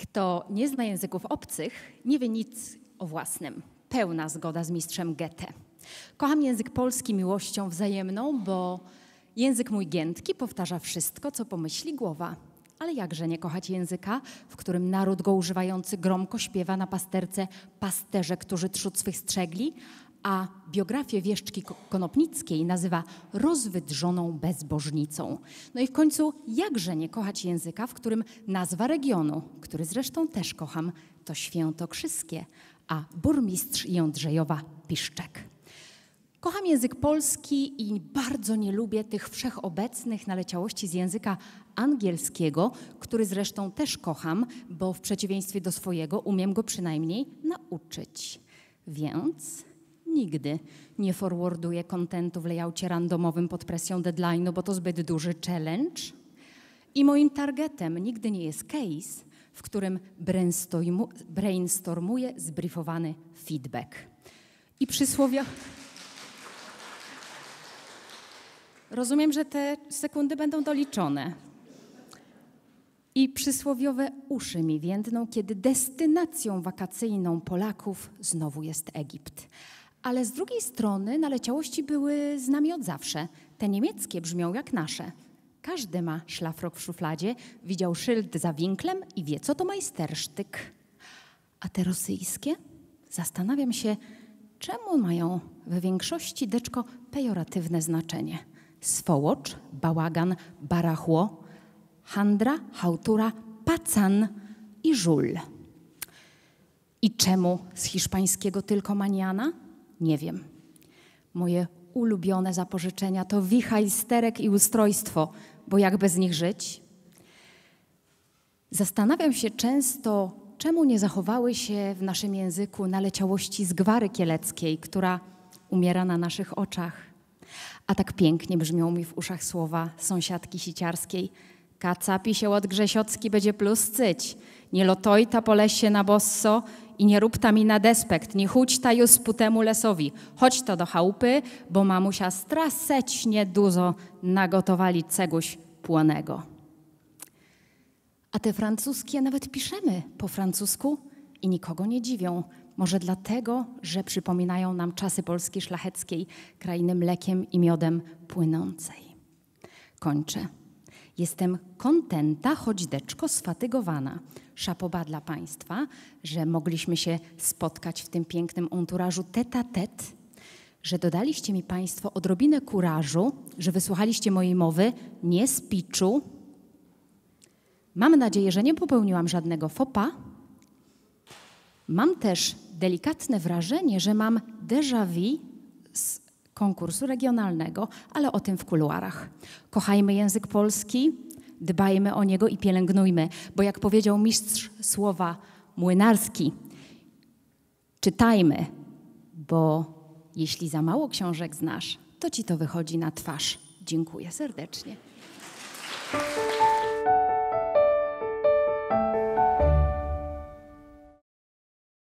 Kto nie zna języków obcych, nie wie nic o własnym. Pełna zgoda z mistrzem Goethe. Kocham język polski miłością wzajemną, bo język mój giętki powtarza wszystko, co pomyśli głowa. Ale jakże nie kochać języka, w którym naród go używający gromko śpiewa na pasterce pasterze, którzy trzód swych strzegli, a biografię Wieszczki Konopnickiej nazywa rozwydrzoną bezbożnicą. No i w końcu jakże nie kochać języka, w którym nazwa regionu, który zresztą też kocham, to Świętokrzyskie, a burmistrz Jądrzejowa Piszczek. Kocham język polski i bardzo nie lubię tych wszechobecnych naleciałości z języka angielskiego, który zresztą też kocham, bo w przeciwieństwie do swojego umiem go przynajmniej nauczyć. Więc Nigdy nie forwarduję kontentu w layoutie randomowym pod presją deadline'u, bo to zbyt duży challenge. I moim targetem nigdy nie jest case, w którym brainstormuję zbriefowany feedback. I przysłowia... Rozumiem, że te sekundy będą doliczone. I przysłowiowe uszy mi więdną, kiedy destynacją wakacyjną Polaków znowu jest Egipt. Ale z drugiej strony naleciałości były z nami od zawsze. Te niemieckie brzmią jak nasze. Każdy ma szlafrok w szufladzie, widział szyld za winklem i wie, co to majstersztyk. A te rosyjskie? Zastanawiam się, czemu mają w większości deczko pejoratywne znaczenie. Swołocz, bałagan, barachło, handra, hałtura, pacan i żul. I czemu z hiszpańskiego tylko maniana? Nie wiem. Moje ulubione zapożyczenia to wichajsterek i ustrojstwo, bo jak bez nich żyć? Zastanawiam się często, czemu nie zachowały się w naszym języku naleciałości z gwary kieleckiej, która umiera na naszych oczach. A tak pięknie brzmią mi w uszach słowa sąsiadki siciarskiej – Kacapi się od Grzesiocki będzie plus cyć. Nie ta po lesie na bosso i nie rób ta mi na despekt, nie ta już putemu temu lesowi. Chodź to do chałupy, bo mamusia strasecznie dużo nagotowali ceguś płonego. A te francuskie nawet piszemy po francusku i nikogo nie dziwią. Może dlatego, że przypominają nam czasy Polski szlacheckiej, krainy mlekiem i miodem płynącej. Kończę. Jestem kontenta, choć deczko sfatygowana. Szapoba dla Państwa, że mogliśmy się spotkać w tym pięknym enturażu tête-à-tête, że dodaliście mi Państwo odrobinę kurażu, że wysłuchaliście mojej mowy, nie spiczu. Mam nadzieję, że nie popełniłam żadnego fopa. Mam też delikatne wrażenie, że mam déjà vu z konkursu regionalnego, ale o tym w kuluarach. Kochajmy język polski, dbajmy o niego i pielęgnujmy, bo jak powiedział mistrz słowa młynarski, czytajmy, bo jeśli za mało książek znasz, to ci to wychodzi na twarz. Dziękuję serdecznie.